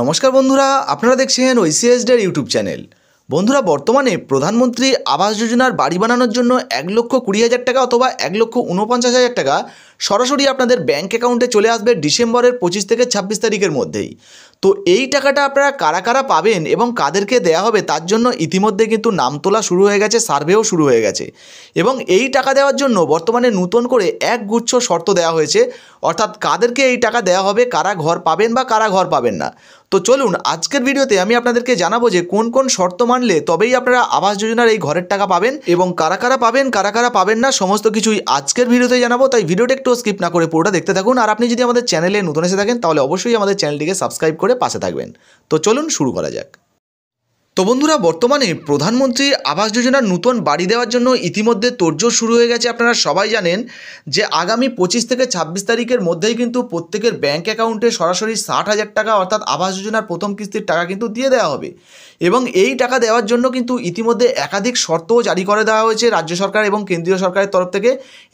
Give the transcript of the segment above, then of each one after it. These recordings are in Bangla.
নমস্কার বন্ধুরা আপনারা দেখছেন ওইসিএসডের ইউটিউব চ্যানেল বন্ধুরা বর্তমানে প্রধানমন্ত্রী আবাস যোজনার বাড়ি বানানোর জন্য এক লক্ষ কুড়ি হাজার টাকা অথবা এক লক্ষ ঊনপঞ্চাশ হাজার টাকা সরাসরি আপনাদের ব্যাঙ্ক অ্যাকাউন্টে চলে আসবে ডিসেম্বরের পঁচিশ থেকে ছাব্বিশ তারিখের মধ্যেই তো এই টাকাটা আপনারা কারা কারা পাবেন এবং কাদেরকে দেয়া হবে তার জন্য ইতিমধ্যে কিন্তু নাম তোলা শুরু হয়ে গেছে সার্ভেও শুরু হয়ে গেছে এবং এই টাকা দেওয়ার জন্য বর্তমানে নূতন করে এক গুচ্ছ শর্ত দেওয়া হয়েছে অর্থাৎ কাদেরকে এই টাকা দেওয়া হবে কারা ঘর পাবেন বা কারা ঘর পাবেন না তো চলুন আজকের ভিডিওতে আমি আপনাদেরকে জানাবো যে কোন কোন শর্ত মানলে তবেই আপনারা আবাস যোজনার এই ঘরের টাকা পাবেন এবং কারা কারা পাবেন কারা কারা পাবেন না সমস্ত কিছুই আজকের ভিডিওতে জানাবো তাই ভিডিওটা একটু স্কিপ না করে পুরোটা দেখতে থাকুন আর আপনি যদি আমাদের চ্যানেলে নতুন এসে থাকেন তাহলে অবশ্যই আমাদের চ্যানেলটিকে সাবস্ক্রাইব করে পাশে থাকবেন তো চলুন শুরু করা যাক তো বন্ধুরা বর্তমানে প্রধানমন্ত্রী আবাস যোজনার নূতন বাড়ি দেওয়ার জন্য ইতিমধ্যে তোরজোর শুরু হয়ে গেছে আপনারা সবাই জানেন যে আগামী পঁচিশ থেকে ছাব্বিশ তারিখের মধ্যেই কিন্তু প্রত্যেকের ব্যাঙ্ক অ্যাকাউন্টে সরাসরি ষাট হাজার টাকা অর্থাৎ আবাস যোজনার প্রথম কিস্তির টাকা কিন্তু দিয়ে দেওয়া হবে এবং এই টাকা দেওয়ার জন্য কিন্তু ইতিমধ্যে একাধিক শর্তও জারি করে দেওয়া হয়েছে রাজ্য সরকার এবং কেন্দ্রীয় সরকারের তরফ থেকে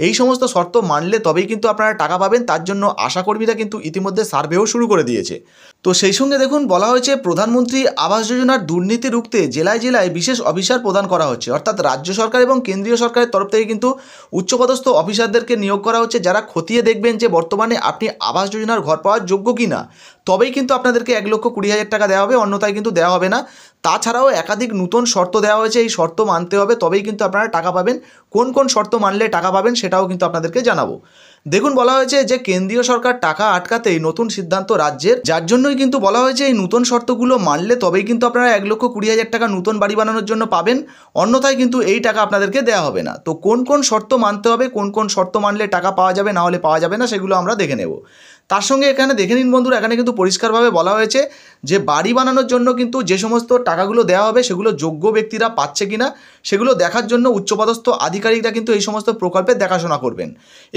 এই সমস্ত শর্ত মানলে তবেই কিন্তু আপনারা টাকা পাবেন তার জন্য আশাকর্মীরা কিন্তু ইতিমধ্যে সার্ভেও শুরু করে দিয়েছে তো সেই সঙ্গে দেখুন বলা হয়েছে প্রধানমন্ত্রী আবাস যোজনার দুর্নীতি রুখতে জেলায় জেলায় বিশেষ অফিসার প্রদান করা হচ্ছে অর্থাৎ রাজ্য সরকার এবং কেন্দ্রীয় সরকারের তরফ থেকে কিন্তু উচ্চপদস্থ অফিসারদেরকে নিয়োগ করা হচ্ছে যারা খতিয়ে দেখবেন যে বর্তমানে আপনি আবাস যোজনার ঘর পাওয়ার যোগ্য কি না তবেই কিন্তু আপনাদেরকে এক লক্ষ কুড়ি হাজার টাকা দেওয়া হবে অন্যথায় কিন্তু দেওয়া হবে না তাছাড়াও একাধিক নতুন শর্ত দেওয়া হয়েছে এই শর্ত মানতে হবে তবেই কিন্তু আপনারা টাকা পাবেন কোন কোন শর্ত মানলে টাকা পাবেন সেটাও কিন্তু আপনাদেরকে জানাবো দেখুন বলা হয়েছে যে কেন্দ্রীয় সরকার টাকা আটকাতে এই নতুন সিদ্ধান্ত রাজ্যের যার জন্যই কিন্তু বলা হয়েছে এই নতুন শর্তগুলো মানলে তবেই কিন্তু আপনারা এক লক্ষ কুড়ি হাজার টাকা নতুন বাড়ি বানানোর জন্য পাবেন অন্যথায় কিন্তু এই টাকা আপনাদেরকে দেওয়া হবে না তো কোন কোন শর্ত মানতে হবে কোন কোন শর্ত মানলে টাকা পাওয়া যাবে না হলে পাওয়া যাবে না সেগুলো আমরা দেখে নেব তার সঙ্গে এখানে দেখে নিন বন্ধুরা এখানে কিন্তু পরিষ্কারভাবে বলা হয়েছে যে বাড়ি বানানোর জন্য কিন্তু যে সমস্ত টাকাগুলো দেওয়া হবে সেগুলো যোগ্য ব্যক্তিরা পাচ্ছে কি না সেগুলো দেখার জন্য উচ্চপদস্থ আধিকারিকরা কিন্তু এই সমস্ত প্রকল্পে দেখাশোনা করবেন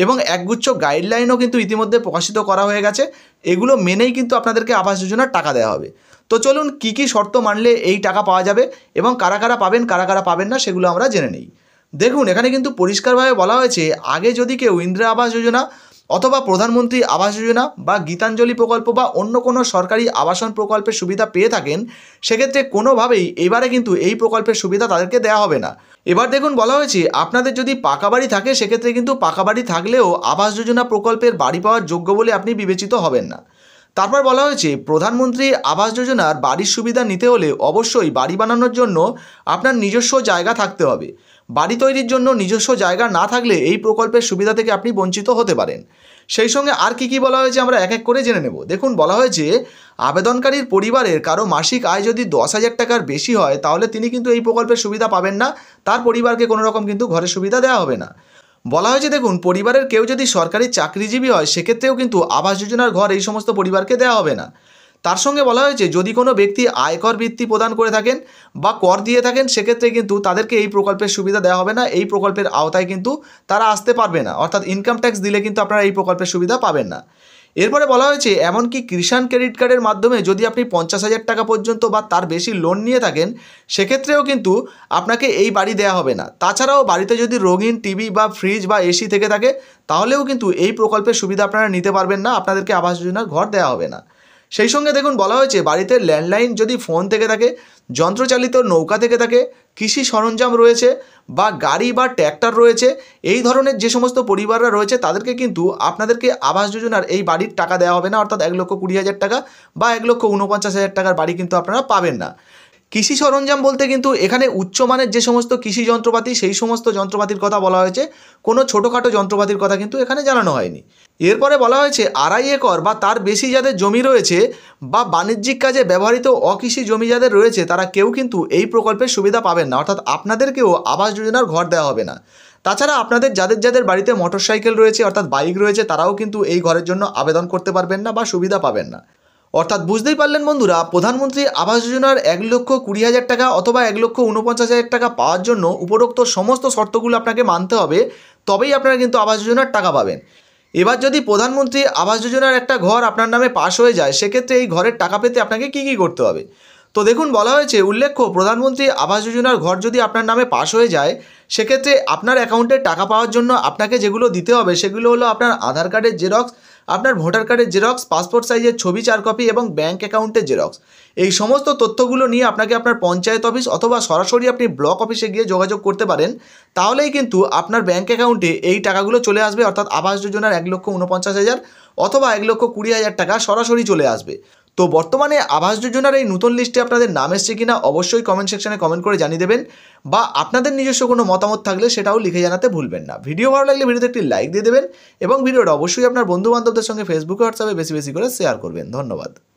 এবং একগুচ্ছ গাইডলাইনও কিন্তু ইতিমধ্যে প্রকাশিত করা হয়ে গেছে এগুলো মেনেই কিন্তু আপনাদেরকে আবাস যোজনার টাকা দেওয়া হবে তো চলুন কি কি শর্ত মানলে এই টাকা পাওয়া যাবে এবং কারা কারা পাবেন কারা কারা পাবেন না সেগুলো আমরা জেনে নিই দেখুন এখানে কিন্তু পরিষ্কারভাবে বলা হয়েছে আগে যদি কেউ ইন্দিরা আবাস যোজনা অথবা প্রধানমন্ত্রী আবাস যোজনা বা গীতাঞ্জলি প্রকল্প বা অন্য কোনো সরকারি আবাসন প্রকল্পের সুবিধা পেয়ে থাকেন সেক্ষেত্রে কোনোভাবেই এবারে কিন্তু এই প্রকল্পের সুবিধা তাদেরকে দেওয়া হবে না এবার দেখুন বলা হয়েছে আপনাদের যদি পাকা বাড়ি থাকে সেক্ষেত্রে কিন্তু পাকা বাড়ি থাকলেও আবাস যোজনা প্রকল্পের বাড়ি পাওয়ার যোগ্য বলে আপনি বিবেচিত হবেন না তারপর বলা হয়েছে প্রধানমন্ত্রী আবাস যোজনার বাড়ির সুবিধা নিতে হলে অবশ্যই বাড়ি বানানোর জন্য আপনার নিজস্ব জায়গা থাকতে হবে বাড়ি তৈরির জন্য নিজস্ব জায়গা না থাকলে এই প্রকল্পের সুবিধা থেকে আপনি বঞ্চিত হতে পারেন সেই সঙ্গে আর কি কি বলা হয়েছে আমরা এক এক করে জেনে নেব দেখুন বলা হয়েছে আবেদনকারীর পরিবারের কারো মাসিক আয় যদি দশ হাজার টাকার বেশি হয় তাহলে তিনি কিন্তু এই প্রকল্পের সুবিধা পাবেন না তার পরিবারকে কোনো রকম কিন্তু ঘরের সুবিধা দেওয়া হবে না বলা হয়েছে দেখুন পরিবারের কেউ যদি সরকারি চাকরিজীবী হয় সেক্ষেত্রেও কিন্তু আবাস যোজনার ঘর এই সমস্ত পরিবারকে দেওয়া হবে না তার সঙ্গে বলা হয়েছে যদি কোনো ব্যক্তি আয়কর ভিত্তি প্রদান করে থাকেন বা কর দিয়ে থাকেন সেক্ষেত্রে কিন্তু তাদেরকে এই প্রকল্পের সুবিধা দেওয়া হবে না এই প্রকল্পের আওতায় কিন্তু তারা আসতে পারবে না অর্থাৎ ইনকাম ট্যাক্স দিলে কিন্তু আপনারা এই প্রকল্পের সুবিধা পাবেন না এরপরে বলা হয়েছে এমনকি কিষাণ ক্রেডিট কার্ডের মাধ্যমে যদি আপনি পঞ্চাশ হাজার টাকা পর্যন্ত বা তার বেশি লোন নিয়ে থাকেন সেক্ষেত্রেও কিন্তু আপনাকে এই বাড়ি দেয়া হবে না তাছাড়াও বাড়িতে যদি রঙিন টিভি বা ফ্রিজ বা এসি থেকে থাকে তাহলেও কিন্তু এই প্রকল্পের সুবিধা আপনারা নিতে পারবেন না আপনাদেরকে আবাস যোজনার ঘর দেওয়া হবে না সেই সঙ্গে দেখুন বলা হয়েছে বাড়িতে ল্যান্ডলাইন যদি ফোন থেকে থাকে যন্ত্রচালিত নৌকা থেকে থাকে কৃষি সরঞ্জাম রয়েছে বা গাড়ি বা ট্র্যাক্টর রয়েছে এই ধরনের যে সমস্ত পরিবাররা রয়েছে তাদেরকে কিন্তু আপনাদেরকে আবাস যোজনার এই বাড়ির টাকা দেওয়া হবে না অর্থাৎ এক লক্ষ কুড়ি হাজার টাকা বা এক লক্ষ ঊনপঞ্চাশ হাজার টাকার বাড়ি কিন্তু আপনারা পাবেন না কৃষি সরঞ্জাম বলতে কিন্তু এখানে উচ্চমানের যে সমস্ত কৃষি যন্ত্রপাতি সেই সমস্ত যন্ত্রপাতির কথা বলা হয়েছে কোনো ছোটোখাটো যন্ত্রপাতির কথা কিন্তু এখানে জানানো হয়নি এরপরে বলা হয়েছে আড়াই একর বা তার বেশি যাদের জমি রয়েছে বা বাণিজ্যিক কাজে ব্যবহৃত অকৃষি জমি যাদের রয়েছে তারা কেউ কিন্তু এই প্রকল্পের সুবিধা পাবেন না অর্থাৎ আপনাদেরকেও আবাস যোজনার ঘর দেওয়া হবে না তাছাড়া আপনাদের যাদের যাদের বাড়িতে মোটর রয়েছে অর্থাৎ বাইক রয়েছে তারাও কিন্তু এই ঘরের জন্য আবেদন করতে পারবেন না বা সুবিধা পাবেন না অর্থাৎ বুঝতেই পারলেন বন্ধুরা প্রধানমন্ত্রী আবাস যোজনার এক লক্ষ কুড়ি হাজার টাকা অথবা এক লক্ষ উনপঞ্চাশ হাজার টাকা পাওয়ার জন্য উপরোক্ত সমস্ত শর্তগুলো আপনাকে মানতে হবে তবেই আপনারা কিন্তু আবাস যোজনার টাকা পাবেন এবার যদি প্রধানমন্ত্রী আবাস যোজনার একটা ঘর আপনার নামে পাশ হয়ে যায় সেক্ষেত্রে এই ঘরের টাকা পেতে আপনাকে কি কি করতে হবে তো দেখুন বলা হয়েছে উল্লেখ্য প্রধানমন্ত্রী আবাস যোজনার ঘর যদি আপনার নামে পাশ হয়ে যায় সেক্ষেত্রে আপনার অ্যাকাউন্টে টাকা পাওয়ার জন্য আপনাকে যেগুলো দিতে হবে সেগুলো হলো আপনার আধার কার্ডের জেরক্স আপনার ভোটার কার্ডের জেরক্স পাসপোর্ট সাইজের ছবি চার কপি এবং ব্যাঙ্ক অ্যাকাউন্টের জেরক্স এই সমস্ত তথ্যগুলো নিয়ে আপনাকে আপনার পঞ্চায়েত অফিস অথবা সরাসরি আপনি ব্লক অফিসে গিয়ে যোগাযোগ করতে পারেন তাহলেই কিন্তু আপনার ব্যাঙ্ক অ্যাকাউন্টে এই টাকাগুলো চলে আসবে অর্থাৎ আবাস যোজনার এক লক্ষ উনপঞ্চাশ হাজার অথবা এক লক্ষ কুড়ি হাজার টাকা সরাসরি চলে আসবে তো বর্তমানে আবাস যোজনার এই নতুন লিস্টে আপনাদের নাম এসছে কিনা অবশ্যই কমেন্ট সেকশানে কমেন্ট করে জানিয়ে দেবেন বা আপনাদের নিজস্ব কোনো মতামত থাকলে সেটাও লিখে জানাতে ভুলবেন না ভিডিও ভালো লাগলে ভিডিওতে একটি লাইক দিয়ে দেবেন এবং ভিডিওটা অবশ্যই আপনার বন্ধুবান্ধবদের সঙ্গে ফেসবুকে হোয়াটসঅ্যাপে বেশি বেশি করে শেয়ার করবেন ধন্যবাদ